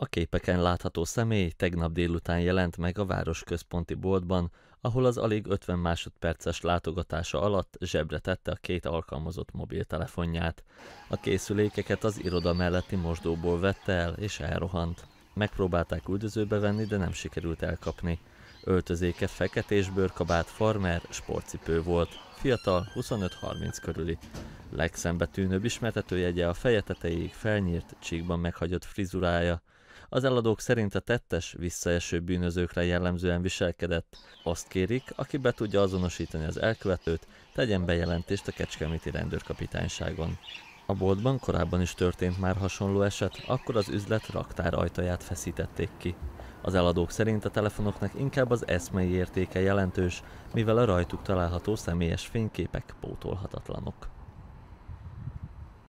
A képeken látható személy tegnap délután jelent meg a városközponti boltban, ahol az alig 50 másodperces látogatása alatt zsebre tette a két alkalmazott mobiltelefonját. A készülékeket az iroda melletti mosdóból vette el és elrohant. Megpróbálták üldözőbe venni, de nem sikerült elkapni. Öltözéke feketés bőrkabát, farmer, sportcipő volt. Fiatal, 25-30 körüli. Legszembetűnőbb ismertetőjegye a feje tetejéig felnyírt, csíkban meghagyott frizurája. Az eladók szerint a tettes visszaeső bűnözőkre jellemzően viselkedett. Azt kérik, aki be tudja azonosítani az elkövetőt, tegyen bejelentést a Kecskeméti rendőrkapitányságon. A boltban korábban is történt már hasonló eset, akkor az üzlet raktár ajtaját feszítették ki. Az eladók szerint a telefonoknak inkább az eszmei értéke jelentős, mivel a rajtuk található személyes fényképek pótolhatatlanok.